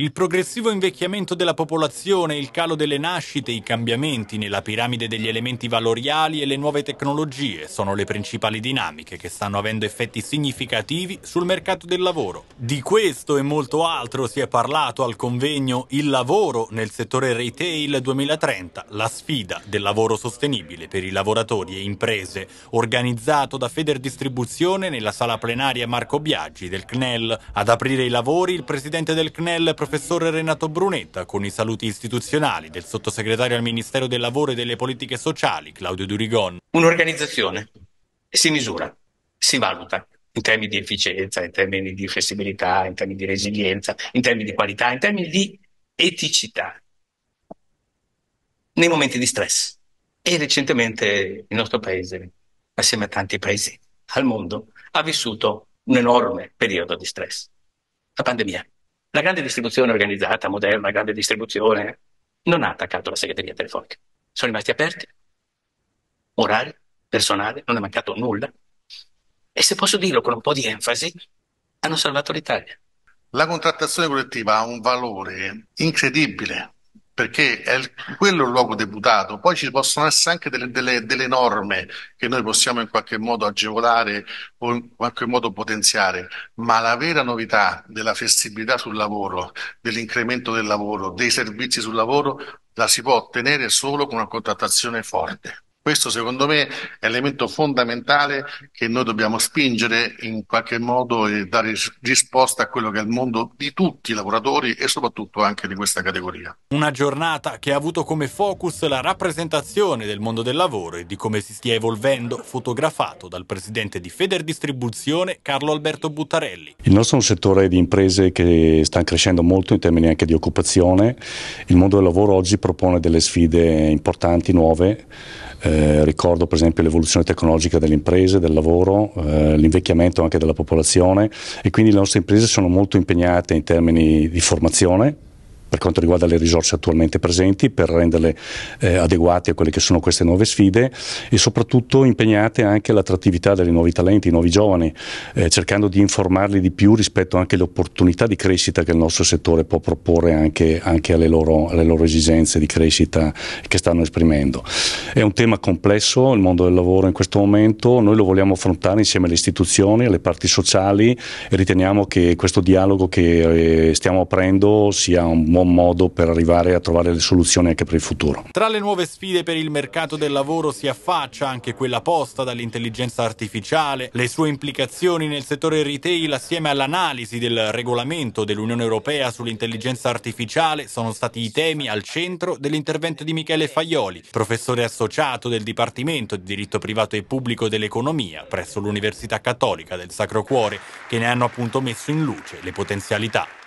Il progressivo invecchiamento della popolazione, il calo delle nascite, i cambiamenti nella piramide degli elementi valoriali e le nuove tecnologie sono le principali dinamiche che stanno avendo effetti significativi sul mercato del lavoro. Di questo e molto altro si è parlato al convegno Il lavoro nel settore retail 2030, la sfida del lavoro sostenibile per i lavoratori e imprese, organizzato da Feder Distribuzione nella sala plenaria Marco Biaggi del CNEL. Ad aprire i lavori il presidente del CNEL, professor Renato Brunetta con i saluti istituzionali del sottosegretario al Ministero del Lavoro e delle Politiche Sociali, Claudio Durigon. Un'organizzazione si misura, si valuta in termini di efficienza, in termini di flessibilità, in termini di resilienza, in termini di qualità, in termini di eticità nei momenti di stress. E recentemente il nostro paese, assieme a tanti paesi al mondo, ha vissuto un enorme periodo di stress, la pandemia. La grande distribuzione organizzata, moderna, grande distribuzione, non ha attaccato la segreteria telefonica. Sono rimasti aperti, orari, personale, non è mancato nulla. E se posso dirlo con un po' di enfasi, hanno salvato l'Italia. La contrattazione collettiva ha un valore incredibile perché è quello il luogo deputato. Poi ci possono essere anche delle, delle, delle, norme che noi possiamo in qualche modo agevolare o in qualche modo potenziare, ma la vera novità della flessibilità sul lavoro, dell'incremento del lavoro, dei servizi sul lavoro, la si può ottenere solo con una contrattazione forte. Questo secondo me è l'elemento fondamentale che noi dobbiamo spingere in qualche modo e dare risposta a quello che è il mondo di tutti i lavoratori e soprattutto anche di questa categoria. Una giornata che ha avuto come focus la rappresentazione del mondo del lavoro e di come si stia evolvendo, fotografato dal presidente di Feder Distribuzione Carlo Alberto Buttarelli. Il nostro è un settore di imprese che sta crescendo molto in termini anche di occupazione. Il mondo del lavoro oggi propone delle sfide importanti, nuove. Eh, eh, ricordo per esempio l'evoluzione tecnologica delle imprese, del lavoro, eh, l'invecchiamento anche della popolazione e quindi le nostre imprese sono molto impegnate in termini di formazione per quanto riguarda le risorse attualmente presenti per renderle eh, adeguate a quelle che sono queste nuove sfide e soprattutto impegnate anche all'attrattività dei nuovi talenti, i nuovi giovani, eh, cercando di informarli di più rispetto anche alle opportunità di crescita che il nostro settore può proporre anche, anche alle, loro, alle, loro, esigenze di crescita che stanno esprimendo. È un tema complesso il mondo del lavoro in questo momento, noi lo vogliamo affrontare insieme alle istituzioni, alle parti sociali e riteniamo che questo dialogo che eh, stiamo aprendo sia un buon buon modo per arrivare a trovare le soluzioni anche per il futuro. Tra le nuove sfide per il mercato del lavoro si affaccia anche quella posta dall'intelligenza artificiale, le sue implicazioni nel settore retail assieme all'analisi del regolamento dell'Unione Europea sull'intelligenza artificiale sono stati i temi al centro dell'intervento di Michele Faioli, professore associato del Dipartimento di diritto privato e pubblico dell'economia presso l'Università Cattolica del Sacro Cuore, che ne hanno appunto messo in luce le potenzialità.